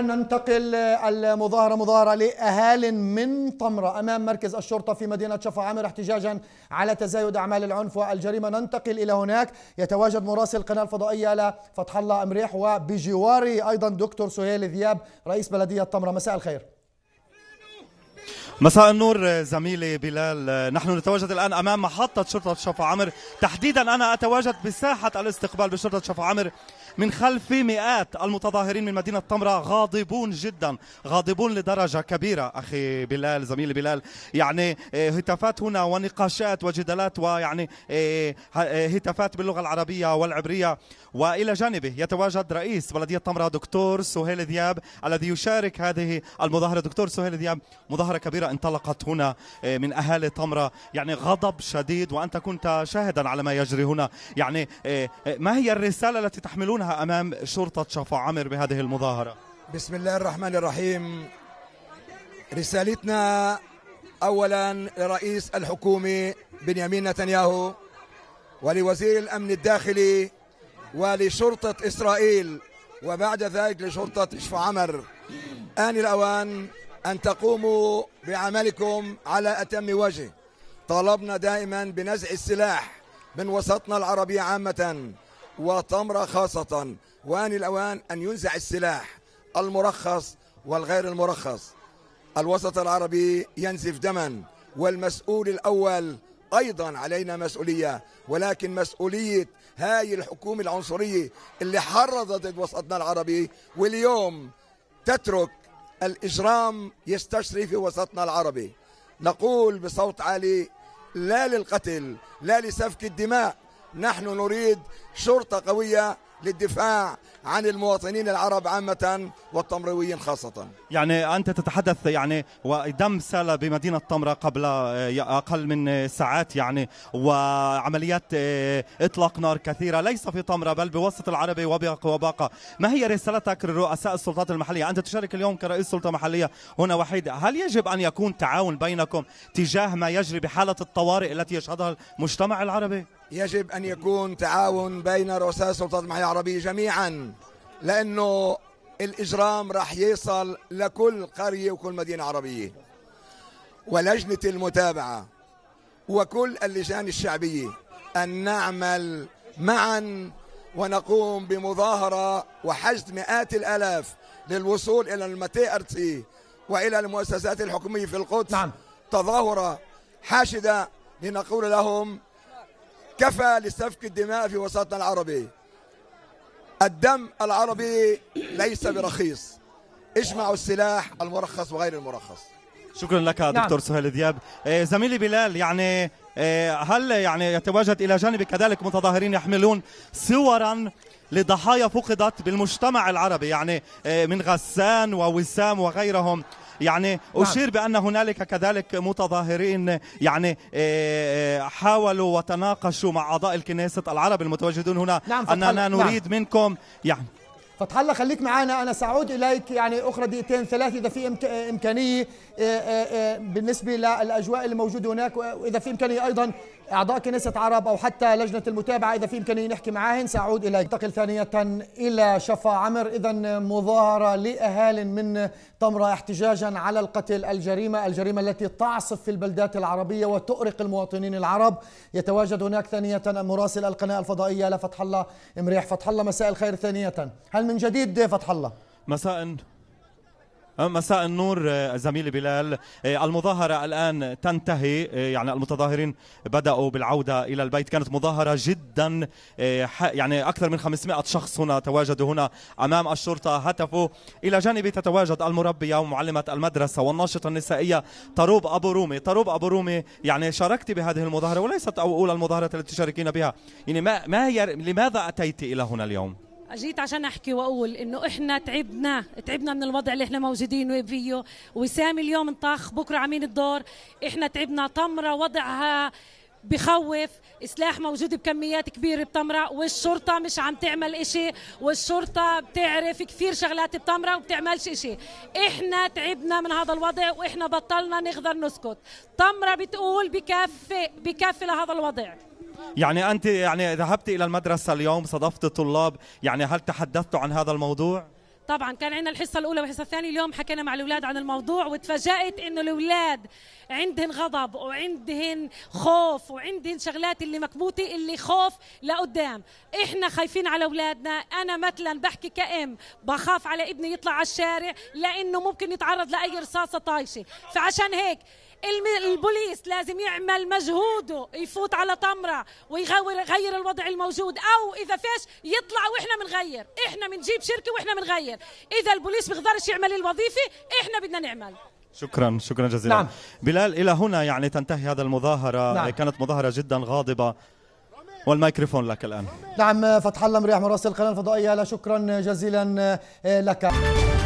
الآن ننتقل آه، المظاهرة مظاهرة لأهال من طمرة أمام مركز الشرطة في مدينة شفا عامر احتجاجا على تزايد أعمال العنف والجريمة ننتقل إلى هناك يتواجد مراسل القناة الفضائية لفتح الله أمريح وبجواري أيضا دكتور سهيل ذياب رئيس بلدية طمرة مساء الخير مساء النور آه، زميلي بلال آه، نحن نتواجد الآن أمام محطة شرطة شفا عمر تحديدا أنا أتواجد بساحة الاستقبال بشرطة شفا عمر من خلف مئات المتظاهرين من مدينة طمرة غاضبون جدا غاضبون لدرجة كبيرة أخي بلال زميلي بلال يعني آه، هتافات هنا ونقاشات وجدالات ويعني آه، آه، هتافات باللغة العربية والعبرية وإلى جانبه يتواجد رئيس بلدية طمرة دكتور سهيل ذياب الذي يشارك هذه المظاهرة دكتور سهيل ذياب مظاهرة كبيرة انطلقت هنا من أهالي طمرة يعني غضب شديد وأنت كنت شاهدا على ما يجري هنا يعني ما هي الرسالة التي تحملونها عنها أمام شرطة شفا عمر بهذه المظاهرة بسم الله الرحمن الرحيم رسالتنا أولا لرئيس الحكومة بنيامين نتنياهو ولوزير الأمن الداخلي ولشرطة إسرائيل وبعد ذلك لشرطة شفا عمر آن الأوان أن تقوموا بعملكم على أتم وجه طالبنا دائما بنزع السلاح من وسطنا العربي عامة وطمرة خاصة وآن الأوان أن ينزع السلاح المرخص والغير المرخص الوسط العربي ينزف دما والمسؤول الأول أيضا علينا مسؤولية ولكن مسؤولية هاي الحكومة العنصرية اللي حرضت ضد وسطنا العربي واليوم تترك الإجرام يستشري في وسطنا العربي نقول بصوت عالي لا للقتل لا لسفك الدماء نحن نريد شرطة قوية للدفاع عن المواطنين العرب عامة والطمرويين خاصة يعني أنت تتحدث يعني ودم سال بمدينة طمرة قبل آه، أقل من ساعات يعني وعمليات آه، إطلاق نار كثيرة ليس في طمرة بل بوسط العربي وباقة ما هي رسالتك لرؤساء السلطات المحلية أنت تشارك اليوم كرئيس سلطة محلية هنا وحيد هل يجب أن يكون تعاون بينكم تجاه ما يجري بحالة الطوارئ التي يشهدها المجتمع العربي؟ يجب أن يكون تعاون بين رؤساء السلطات المحلية العربية جميعا لأنه الإجرام راح يصل لكل قرية وكل مدينة عربية ولجنة المتابعة وكل اللجان الشعبية أن نعمل معا ونقوم بمظاهرة وحشد مئات الآلاف للوصول إلى المتئرتي وإلى المؤسسات الحكومية في القدس نعم. تظاهرة حاشدة لنقول لهم كفى لسفك الدماء في وسطنا العربي الدم العربي ليس برخيص اجمعوا السلاح المرخص وغير المرخص شكرا لك نعم. دكتور سهيل دياب آه، زميلي بلال يعني آه، هل يعني يتواجد الى جانب كذلك متظاهرين يحملون صورا لضحايا فقدت بالمجتمع العربي يعني آه، من غسان ووسام وغيرهم يعني نعم. أشير بأن هنالك كذلك متظاهرين يعني آه، آه، حاولوا وتناقشوا مع أعضاء الكنيسة العرب المتواجدون هنا نعم أننا نعم. نريد نعم. منكم يعني فتح الله خليك معانا انا ساعود اليك يعني اخرى دقيقتين ثلاث اذا في امكانيه آه، بالنسبه للاجواء اللي موجوده هناك واذا في امكانيه ايضا اعضاء كنيسه عرب او حتى لجنه المتابعه اذا في امكانيه نحكي معاهن ساعود اليك انتقل ثانيه الى شفا عمر اذا مظاهره لاهال من طمره احتجاجا على القتل الجريمه الجريمه التي تعصف في البلدات العربيه وتؤرق المواطنين العرب يتواجد هناك ثانيه مراسل القناه الفضائيه لفتح الله امريح فتح الله مساء الخير ثانيه هل من جديد فتح الله مساء أه، مساء النور أه، زميلي بلال أه، المظاهرة الآن تنتهي يعني المتظاهرين بدأوا بالعودة إلى البيت كانت مظاهرة جدا يعني أكثر من 500 شخص هنا تواجدوا هنا أمام الشرطة هتفوا إلى جانبي تتواجد المربية ومعلمة المدرسة والناشطة النسائية طروب أبو رومي طروب أبو رومي يعني شاركت بهذه المظاهرة وليست أولى المظاهرات التي تشاركين بها يعني ما, ما هي لماذا أتيت إلى هنا اليوم؟ جيت عشان احكي واقول انه احنا تعبنا تعبنا من الوضع اللي احنا موجودين فيه وسام اليوم انطخ بكره عمين الدور احنا تعبنا طمره وضعها بخوف سلاح موجود بكميات كبيرة بتمرة والشرطة مش عم تعمل إشي والشرطة بتعرف كثير شغلات بتمرة وبتعملش إشي إحنا تعبنا من هذا الوضع وإحنا بطلنا نقدر نسكت تمرة بتقول بكفي بكفي لهذا الوضع يعني أنت يعني ذهبت إلى المدرسة اليوم صادفت الطلاب يعني هل تحدثت عن هذا الموضوع؟ طبعا كان عندنا الحصه الاولى والحصه الثانيه اليوم حكينا مع الاولاد عن الموضوع وتفاجات انه الاولاد عندهم غضب وعندهم خوف وعندهم شغلات اللي مكبوته اللي خوف لقدام احنا خايفين على اولادنا انا مثلا بحكي كأم بخاف على ابني يطلع على الشارع لانه ممكن يتعرض لاي رصاصه طايشه فعشان هيك البوليس لازم يعمل مجهوده يفوت على طمرة ويغير الوضع الموجود أو إذا فيش يطلع وإحنا بنغير إحنا بنجيب شركة وإحنا بنغير الخير اذا البوليس بيقدرش يعمل الوظيفه احنا بدنا نعمل شكرا شكرا جزيلا نعم. بلال الى هنا يعني تنتهي هذا المظاهره نعم. كانت مظاهره جدا غاضبه والمايكروفون لك الان نعم فتح الله مريح مراسل القناه الفضائيه لا شكرا جزيلا آه، لك